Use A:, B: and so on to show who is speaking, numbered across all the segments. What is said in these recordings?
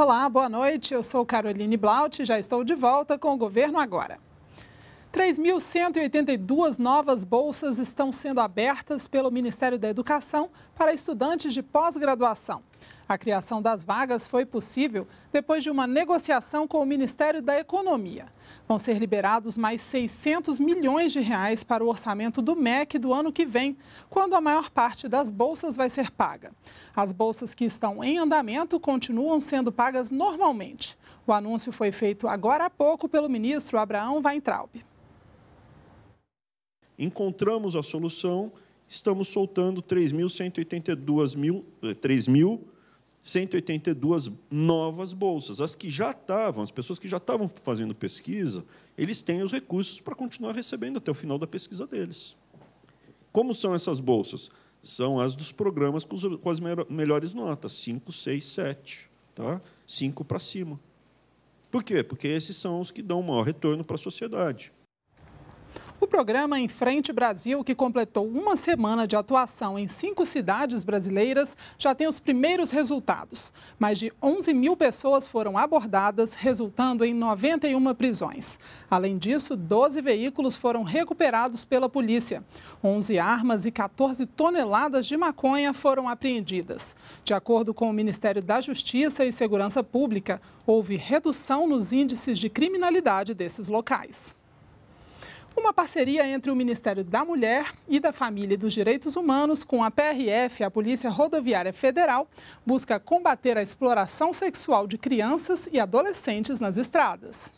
A: Olá, boa noite. Eu sou Caroline Blaut e já estou de volta com o Governo Agora. 3.182 novas bolsas estão sendo abertas pelo Ministério da Educação para estudantes de pós-graduação. A criação das vagas foi possível depois de uma negociação com o Ministério da Economia. Vão ser liberados mais 600 milhões de reais para o orçamento do MEC do ano que vem, quando a maior parte das bolsas vai ser paga. As bolsas que estão em andamento continuam sendo pagas normalmente. O anúncio foi feito agora há pouco pelo ministro Abraão Weintraub.
B: Encontramos a solução, estamos soltando 3.182 mil, 3 mil eh, 182 novas bolsas. As que já estavam, as pessoas que já estavam fazendo pesquisa, eles têm os recursos para continuar recebendo até o final da pesquisa deles. Como são essas bolsas? São as dos programas com, as melhores notas, 5, 6, 7. Tá? 5 para cima. Por quê? Porque esses são os que dão maior retorno para a sociedade.
A: O programa Em Frente Brasil, que completou uma semana de atuação em cinco cidades brasileiras, já tem os primeiros resultados. Mais de 11 mil pessoas foram abordadas, resultando em 91 prisões. Além disso, 12 veículos foram recuperados pela polícia. 11 armas e 14 toneladas de maconha foram apreendidas. De acordo com o Ministério da Justiça e Segurança Pública, houve redução nos índices de criminalidade desses locais. Uma parceria entre o Ministério da Mulher e da Família e dos Direitos Humanos com a PRF, a Polícia Rodoviária Federal, busca combater a exploração sexual de crianças e adolescentes nas estradas.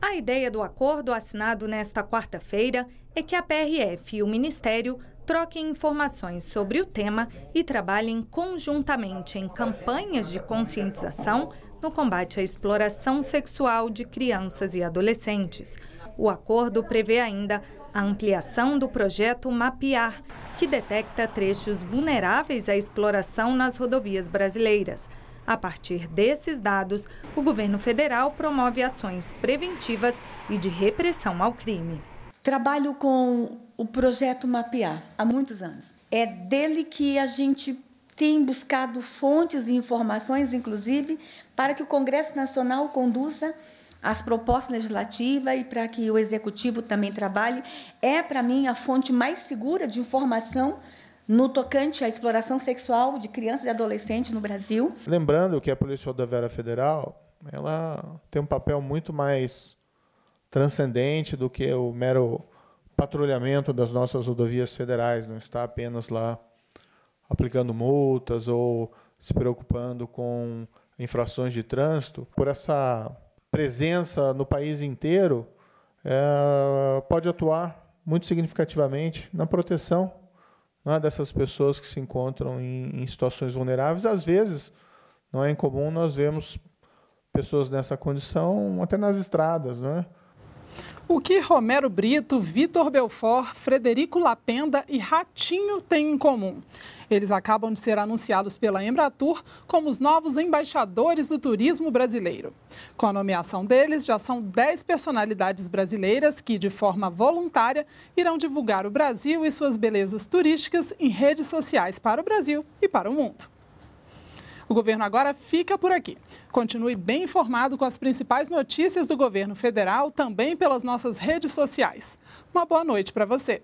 A: A ideia do acordo assinado nesta quarta-feira é que a PRF e
C: o Ministério troquem informações sobre o tema e trabalhem conjuntamente em campanhas de conscientização no combate à exploração sexual de crianças e adolescentes. O acordo prevê ainda a ampliação do projeto Mapear, que detecta trechos vulneráveis à exploração nas rodovias brasileiras. A partir desses dados, o governo federal promove ações preventivas e de repressão ao crime. Trabalho com o projeto Mapear há muitos anos. É dele que a gente tem buscado fontes e informações, inclusive, para que o Congresso Nacional conduza as propostas legislativas e para que o executivo também trabalhe, é para mim a fonte mais segura de informação no tocante à exploração sexual de crianças e adolescentes no Brasil.
D: Lembrando que a Polícia Rodoviária Federal ela tem um papel muito mais transcendente do que o mero patrulhamento das nossas rodovias federais, não está apenas lá aplicando multas ou se preocupando com infrações de trânsito. Por essa presença no país inteiro, é, pode atuar muito significativamente na proteção é, dessas pessoas que se encontram em, em, situações vulneráveis. Às vezes, não é incomum nós vemos pessoas nessa condição até nas estradas, não é?
A: O que Romero Brito, Vitor Belfort, Frederico Lapenda e Ratinho têm em comum? Eles acabam de ser anunciados pela Embratur como os novos embaixadores do turismo brasileiro. Com a nomeação deles, já são 10 personalidades brasileiras que, de forma voluntária, irão divulgar o Brasil e suas belezas turísticas em redes sociais para o Brasil e para o mundo. O governo agora fica por aqui. Continue bem informado com as principais notícias do governo federal também pelas nossas redes sociais. Uma boa noite para você.